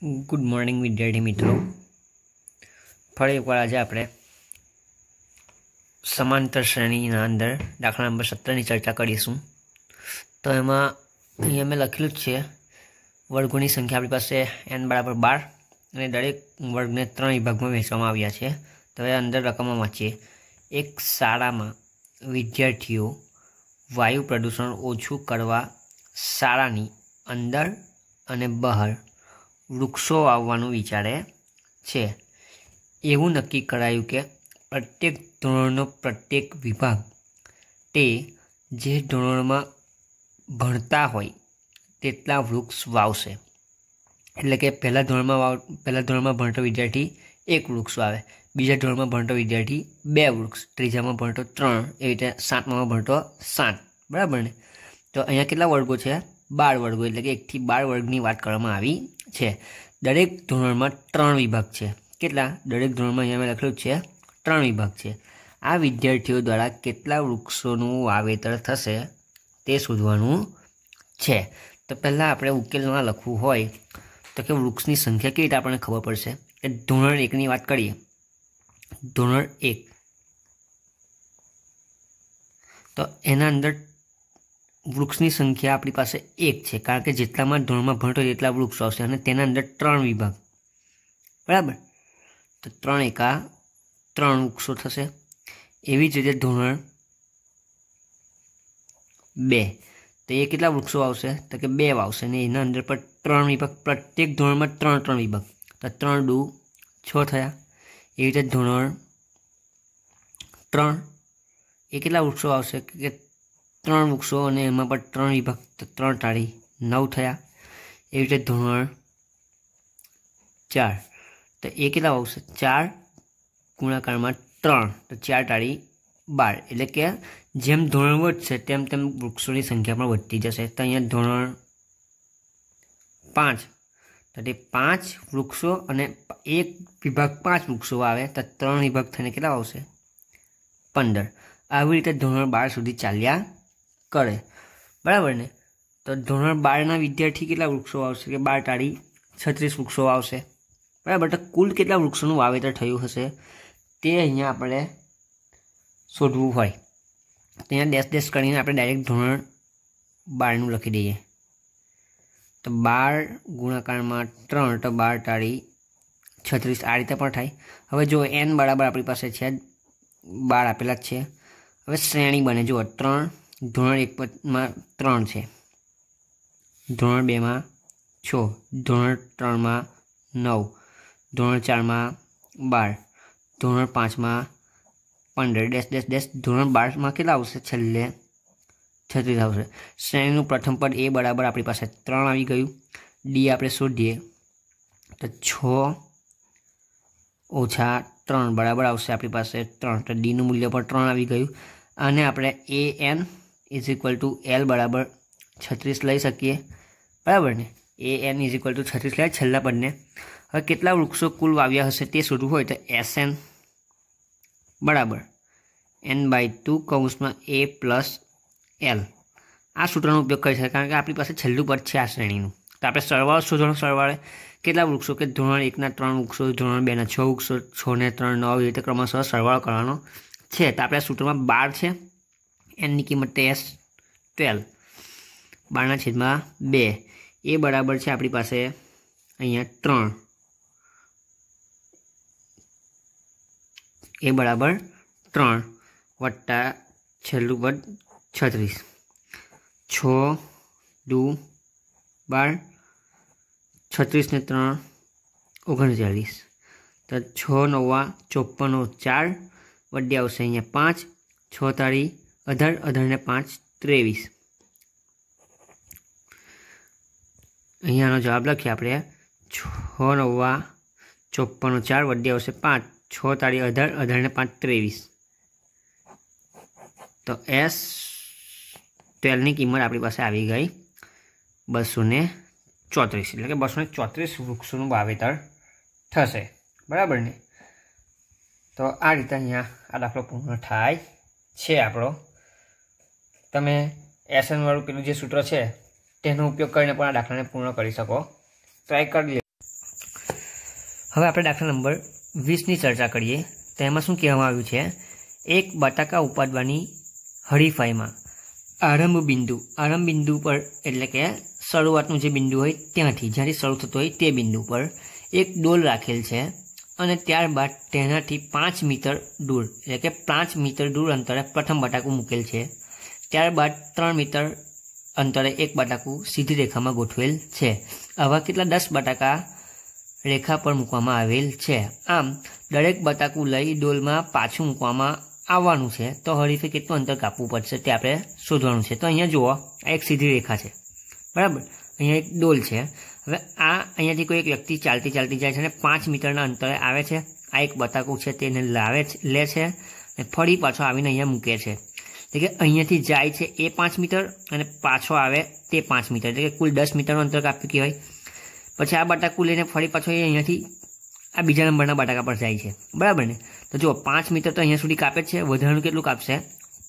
good morning વિદ્યાર્થી મિત્રો ફરી એકવાર આજે આપણે સમાંતર શ્રેણીના અંદર દાખલા નંબર સત્તરની ચર્ચા કરીશું તો એમાં અહીંયા મેં લખેલું જ છે વર્ગોની સંખ્યા આપણી પાસે એન બરાબર બાર અને દરેક વર્ગને ત્રણ વિભાગમાં વહેંચવામાં આવ્યા છે તો હવે અંદર રકમો વાંચીએ એક શાળામાં વિદ્યાર્થીઓ વાયુ પ્રદૂષણ ઓછું કરવા શાળાની અંદર અને બહાર વૃક્ષો વાવવાનું વિચારે છે એવું નક્કી કરાયું કે પ્રત્યેક ધોરણનો પ્રત્યેક વિભાગ તે જે ધોરણમાં ભણતા હોય તેટલા વૃક્ષ વાવશે એટલે કે પહેલાં ધોરણમાં વાવ પહેલાં ધોરણમાં ભણતો વિદ્યાર્થી એક વૃક્ષ વાવે બીજા ધોરણમાં ભણતો વિદ્યાર્થી બે વૃક્ષ ત્રીજામાં ભણતો ત્રણ એવી રીતે સાતમામાં ભણતો સાત બરાબર ને તો અહીંયા કેટલા વર્ગો છે બાર વર્ગો એટલે કે એકથી બાર વર્ગની વાત કરવામાં આવી છે દરેક ધોરણમાં ત્રણ વિભાગ છે કેટલા દરેક ધોરણમાં અહીંયા મેં લખેલું છે ત્રણ વિભાગ છે આ વિદ્યાર્થીઓ દ્વારા કેટલા વૃક્ષોનું વાવેતર થશે તે શોધવાનું છે તો પહેલાં આપણે ઉકેલમાં લખવું હોય તો કે વૃક્ષની સંખ્યા કેવી રીતે આપણને ખબર પડશે કે ધોરણ એકની વાત કરીએ ધોરણ એક તો એના અંદર વૃક્ષની સંખ્યા આપણી પાસે એક છે કારણ કે જેટલામાં ધોરણમાં ભણતો એટલા વૃક્ષો આવશે અને તેના અંદર ત્રણ વિભાગ બરાબર તો ત્રણ એકા ત્રણ વૃક્ષો થશે એવી જ રીતે ધોરણ બે તો એ કેટલા વૃક્ષો આવશે તો કે બે આવશે અને એના અંદર પર ત્રણ વિભાગ પ્રત્યેક ધોરણમાં ત્રણ ત્રણ વિભાગ તો ત્રણ ડુ છ થયા એવી રીતે ધોરણ ત્રણ એ કેટલા વૃક્ષો આવશે કે ત્રણ વૃક્ષો અને એમાં પણ ત્રણ વિભક્ત ત્રણ ટાળી નવ થયા એવી રીતે ધોરણ ચાર તો એ કેટલા આવશે ચાર ગુણાકારમાં ત્રણ તો ચાર ટાળી બાર એટલે કે જેમ ધોરણ વધશે તેમ તેમ વૃક્ષોની સંખ્યા પણ વધતી જશે તો અહીંયા ધોરણ પાંચ તો તે પાંચ વૃક્ષો અને એક વિભાગ પાંચ વૃક્ષો આવે તો ત્રણ વિભાગ થઈને કેટલા આવશે પંદર આવી રીતે ધોરણ બાર સુધી ચાલ્યા કરે બરાબર ને તો ધોરણ બારના વિદ્યાર્થી કેટલા વૃક્ષો વાવશે કે બાર તાળી છત્રીસ વૃક્ષો વાવશે બરાબર તો કુલ કેટલા વૃક્ષોનું વાવેતર થયું હશે તે અહીંયા આપણે શોધવું હોય તો અહીંયા દેશ ડેશ કરીને આપણે ડાયરેક્ટ ધોરણ બારનું લખી દઈએ તો બાર ગુણાકારમાં ત્રણ તો બાર તાળી છત્રીસ આ રીતે પણ થાય હવે જો એન બરાબર આપણી પાસે છે બાર આપેલા જ છે હવે શ્રેણી બને જુઓ ત્રણ ધોરણ એક માં ત્રણ છે ધોરણ બેમાં છ ધોરણ ત્રણમાં નવ ધોરણ ચારમાં બાર ધોરણ પાંચમાં પંદર ડેસ ડેસ ડેસ ધોરણ બારમાં કેટલા આવશે છેલ્લે છત્રીસ આવશે શ્રેણીનું પ્રથમ પદ એ બરાબર આપણી પાસે ત્રણ આવી ગયું ડી આપણે શોધીએ તો છ ઓછા ત્રણ બરાબર આવશે આપણી પાસે ત્રણ તો ડીનું મૂલ્ય પણ ત્રણ આવી ગયું અને આપણે A N is equal to L બરાબર છત્રીસ લઈ શકીએ બરાબર ને A N is equal to છત્રીસ લઈ છેલ્લા પદને હવે કેટલા વૃક્ષો કુલ વાવ્યા હશે તે શોધવું હોય તો એસ એન બરાબર એન બાય ટુ કૌંસમાં એ પ્લસ એલ આ સૂત્રનો ઉપયોગ કરી શકાય કારણ કે આપણી પાસે છેલ્લું પદ છે આ શ્રેણીનું તો આપણે સરવાળો શોધવાનો સરવાળે કેટલા વૃક્ષો કે ધોરણ એકના ત્રણ વૃક્ષો ધોરણ બેના છ વૃક્ષો છને ત્રણ નવ એ રીતે ક્રમશઃ સરવાળો કરવાનો છે તો આપણે સૂત્રમાં બાર છે એનની કિંમત એસ ટ્વેલ બારના છેદમાં બે એ બરાબર છે આપણી પાસે અહીંયા ત્રણ એ બરાબર ત્રણ વત્તા છેલ્લું પદ છત્રીસ છ દુ બાર છત્રીસ ને ત્રણ ઓગણચાલીસ તો છ નવા ચોપ્પનો ચાર વડે આવશે અહીંયા પાંચ છ તાળી અઢાર અઢારને પાંચ ત્રેવીસ અહીંયાનો જવાબ લખીએ આપણે છ નવ્વા ચોપ્પનો ચાર વડે આવશે પાંચ છ તાળી અઢાર અઢારને પાંચ ત્રેવીસ તો એસ ટ્વેલની કિંમત આપણી પાસે આવી ગઈ બસો ને ચોત્રીસ એટલે કે બસો ને ચોત્રીસ વૃક્ષોનું વાવેતર થશે બરાબર ને તો આ રીતે અહીંયા આ દાખલો પૂર્ણ થાય છે આપણો તમે એસએનવાળું પેલું જે સૂત્ર છે તેનો ઉપયોગ કરીને પણ આ દાખલાને પૂર્ણ કરી શકો ટ્રાય કરી લે હવે આપણે દાખલા નંબર વીસની ચર્ચા કરીએ તો એમાં શું કહેવામાં આવ્યું છે એક બટાકા ઉપાડવાની હરીફાઈમાં આરંભ બિંદુ આરંભ બિંદુ પર એટલે કે શરૂઆતનું જે બિંદુ હોય ત્યાંથી જ્યાંથી શરૂ થતું હોય તે બિંદુ પર એક ડોલ રાખેલ છે અને ત્યારબાદ તેનાથી પાંચ મીટર દૂર એટલે કે પાંચ મીટર દૂર અંતરે પ્રથમ બટાકું મૂકેલ છે ત્યારબાદ ત્રણ મીટર અંતરે એક બટાકું સીધી રેખામાં ગોઠવેલ છે આવા કેટલા દસ બટાકા રેખા પર મૂકવામાં આવેલ છે આમ દરેક બટાકું લઈ ડોલમાં પાછું મૂકવામાં આવવાનું છે તો હરીફે કેટલું અંતર કાપવું પડશે તે આપણે શોધવાનું છે તો અહીંયા જુઓ આ એક સીધી રેખા છે બરાબર અહીંયા એક ડોલ છે હવે આ અહીંયાથી કોઈ એક વ્યક્તિ ચાલતી ચાલતી જાય છે અને પાંચ મીટરના અંતરે આવે છે આ એક બટાકું છે તેને લાવે લે છે અને ફરી પાછો આવીને અહીંયા મૂકે છે એટલે કે અહીંયાથી જાય છે એ પાંચ મીટર અને પાછો આવે તે પાંચ મીટર એટલે કે કુલ દસ મીટરનું અંતર કાપ્યું કહેવાય પછી આ બટાકું લઈને ફરી પાછો એ અહીંયાથી આ બીજા નંબરના બટાકા પર જાય છે બરાબર ને તો જુઓ પાંચ મીટર તો અહીંયા સુધી કાપે છે વધારાનું કેટલું કાપશે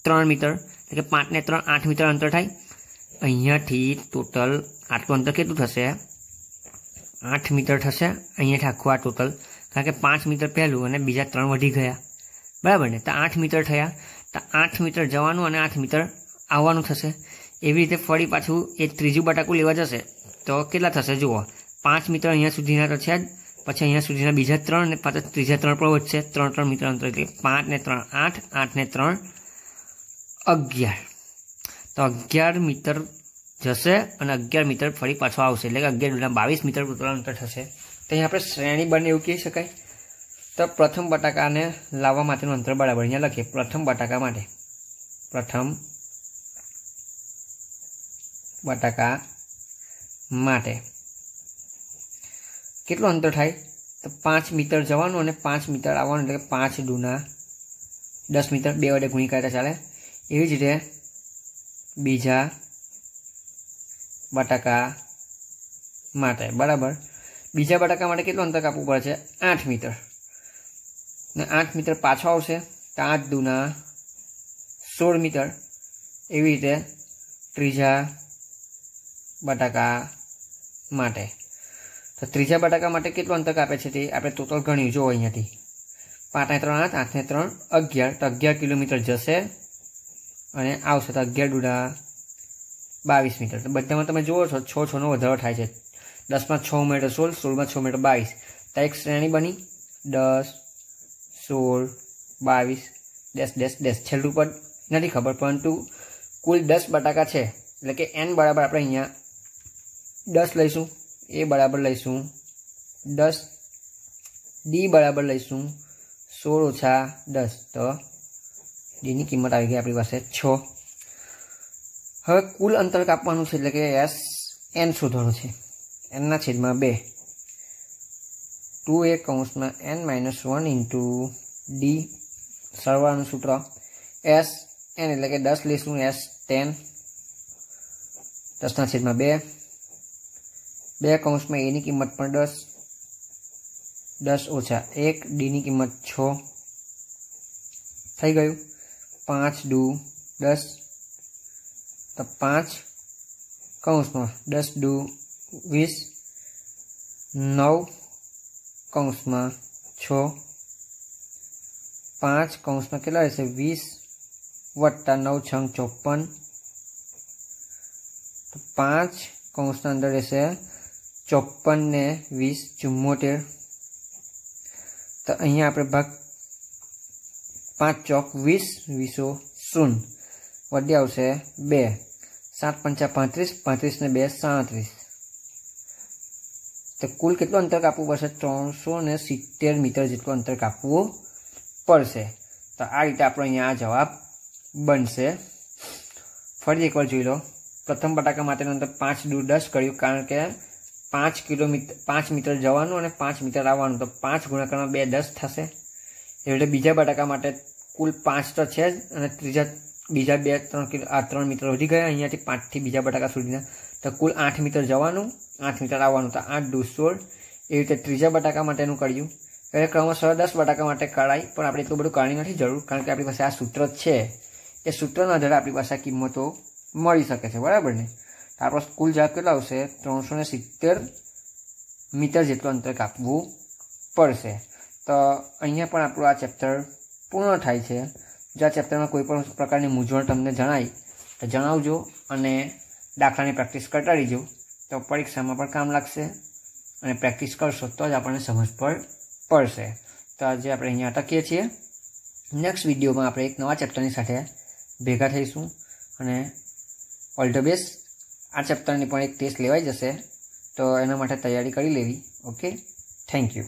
ત્રણ મીટર એટલે કે પાંચને ત્રણ આઠ મીટર અંતર થાય અહીંયાથી ટોટલ આટલું અંતર કેટલું થશે આઠ મીટર થશે અહીંયાથી આખું આ ટોટલ કારણ કે પાંચ મીટર પહેલું અને બીજા ત્રણ વધી ગયા બરાબર ને તો આઠ મીટર થયા તો આઠ મીટર જવાનું અને આઠ મીટર આવવાનું થશે એવી રીતે ફરી પાછું એ ત્રીજું બટાકું લેવા જશે તો કેટલા થશે જુઓ પાંચ મીટર અહીંયા સુધીના તો છે જ પછી અહીંયા સુધીના બીજા ત્રણ ને પાછા ત્રીજા ત્રણ પણ વધશે ત્રણ ત્રણ મીટર અંતર એટલે પાંચ ને ત્રણ આઠ આઠ ને ત્રણ અગિયાર તો અગિયાર મીટર જશે અને અગિયાર મીટર ફરી પાછો આવશે એટલે કે અગિયાર બાવીસ મીટર અંતર થશે તો અહીં આપણે શ્રેણી શ્રેણીબંધ એવું કહી શકાય તો પ્રથમ બટાકાને લાવવા માટેનું અંતર બરાબર અહીંયા લખીએ પ્રથમ બટાકા માટે પ્રથમ બટાકા માટે કેટલું અંતર થાય તો પાંચ મીટર જવાનું અને પાંચ મીટર આવવાનું એટલે કે પાંચ દૂના દસ મીટર બે વડે ગુણી કાઢતા ચાલે એવી જ રીતે બીજા બટાકા માટે બરાબર બીજા બટાકા માટે કેટલું અંતર કાપવું પડે છે આઠ મીટર ને આઠ મીટર પાછો આવશે તો આઠ દુના સોળ મીટર એવી રીતે ત્રીજા બટાકા માટે તો ત્રીજા બટાકા માટે કેટલું અંતક આપે છે તે આપણે ટોટલ ગણ્યું જો અહીંયાથી પાંચને ત્રણ આઠ આઠને ત્રણ અગિયાર તો અગિયાર કિલોમીટર જશે અને આવશે તો અગિયાર દુડા બાવીસ મીટર તો બધામાં તમે જુઓ છો છ છનો વધારો થાય છે દસમાં છ મીટર સોળ સોળમાં છ મીટર બાવીસ તો એક શ્રેણી બની દસ સોળ બાવીસ ડેશ ડેશ ડેશ છેલ્લું પણ નથી ખબર પરંતુ કુલ દસ બટાકા છે એટલે કે એન બરાબર આપણે અહીંયા દસ લઈશું એ બરાબર લઈશું દસ ડી બરાબર લઈશું સોળ ઓછા દસ તો ડીની કિંમત આવી ગઈ આપણી પાસે છ હવે કુલ અંતર કાપવાનું છે એટલે કે એસ એન શોધવાનું છે એનના છેદમાં બે ટુ એ કૌંસમાં N minus one into D સરવાળાનું સૂત્ર એસ એન એટલે કે દસ લીસનું એસ ટેન દસના છેદમાં બે બે કૌંસમાં એની કિંમત પણ દસ દસ ઓછા એક ડીની કિંમત છ થઈ ગયું પાંચ ડુ દસ તો પાંચ કૌંસમાં દસ ડુ વીસ નવ કૌંસમાં છ પાંચ કૌંસમાં કેટલા રહેશે વીસ વત્તા નવ છંગ ચોપન પાંચ કૌંસના અંદર રહેશે ચોપન ને વીસ ચુમ્મોતેર તો અહીંયા આપણે ભાગ પાંચ ચોક વીસ વીસો શૂન્ય વડે આવશે બે સાત પંચા પાંત્રીસ પાંત્રીસ ને બે સાડત્રીસ તો કુલ કેટલું અંતર કાપવું પડશે ત્રણસો ને સિત્તેર મીટર જેટલું અંતર કાપવું પડશે તો આ રીતે આપણો અહીંયા આ જવાબ બનશે ફરી એકવાર જોઈ લો પ્રથમ બટાકા માટેનું અંતર પાંચ દૂર દસ કર્યું કારણ કે પાંચ કિલોમીટર પાંચ મીટર જવાનું અને પાંચ મીટર આવવાનું તો પાંચ ગુણાકારમાં બે દસ થશે એટલે બીજા બટાકા માટે કુલ પાંચ તો છે જ અને ત્રીજા બીજા બે ત્રણ કિલો આ ત્રણ મીટર વધી ગયા અહીંયાથી પાંચથી બીજા બટાકા સુધીના તો કુલ આઠ મીટર જવાનું આઠ મીટર આવવાનું તો આઠ દુ સોળ એવી રીતે ત્રીજા બટાકા માટેનું કર્યું હવે ક્રમશઃ દસ બટાકા માટે કળાઈ પણ આપણે એટલું બધું કાઢી નથી જરૂર કારણ કે આપણી પાસે આ સૂત્ર છે એ સૂત્રના આધારે આપણી પાસે કિંમતો મળી શકે છે બરાબર ને આપણો કુલ જવાબ કેટલો આવશે ત્રણસો ને સિત્તેર મીટર જેટલું અંતર કાપવું પડશે તો અહીંયા પણ આપણું આ ચેપ્ટર પૂર્ણ થાય છે જો આ ચેપ્ટરમાં કોઈ પણ પ્રકારની મૂંઝવણ તમને જણાય તો જણાવજો અને દાખલાની પ્રેક્ટિસ કરતા રહીજો તો પરીક્ષામાં પણ કામ લાગશે અને પ્રેક્ટિસ કરશો તો જ આપણને સમજ પર પડશે તો આજે આપણે અહીંયા અટકીએ છીએ નેક્સ્ટ વિડીયોમાં આપણે એક નવા ચેપ્ટરની સાથે ભેગા થઈશું અને ઓલ ધ બેસ્ટ આ ચેપ્ટરની પણ એક ટેસ્ટ લેવાઈ જશે તો એના માટે તૈયારી કરી લેવી ઓકે થેન્ક યુ